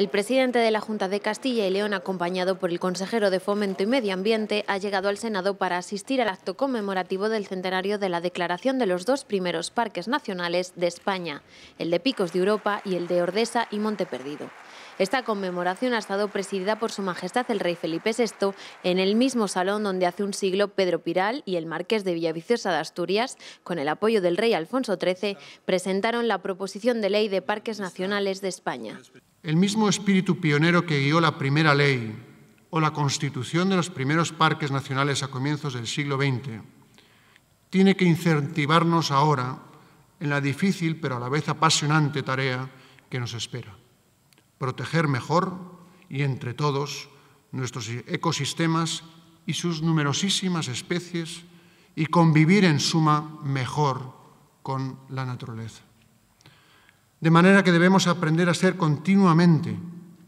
El presidente de la Junta de Castilla y León, acompañado por el consejero de Fomento y Medio Ambiente, ha llegado al Senado para asistir al acto conmemorativo del centenario de la declaración de los dos primeros parques nacionales de España, el de Picos de Europa y el de Ordesa y Monte Perdido. Esta conmemoración ha estado presidida por Su Majestad el Rey Felipe VI en el mismo salón donde hace un siglo Pedro Piral y el Marqués de Villaviciosa de Asturias, con el apoyo del Rey Alfonso XIII, presentaron la proposición de ley de Parques Nacionales de España. El mismo espíritu pionero que guió la primera ley o la constitución de los primeros parques nacionales a comienzos del siglo XX tiene que incentivarnos ahora en la difícil pero a la vez apasionante tarea que nos espera. Proteger mejor y entre todos nuestros ecosistemas y sus numerosísimas especies y convivir en suma mejor con la naturaleza. De manera que debemos aprender a ser continuamente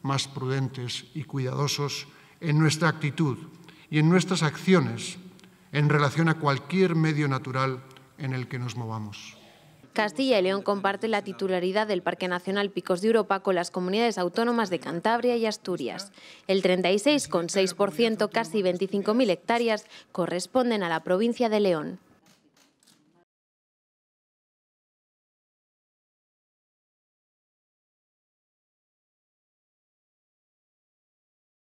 más prudentes y cuidadosos en nuestra actitud y en nuestras acciones en relación a cualquier medio natural en el que nos movamos. Castilla y León comparte la titularidad del Parque Nacional Picos de Europa con las comunidades autónomas de Cantabria y Asturias. El 36,6%, casi 25.000 hectáreas, corresponden a la provincia de León.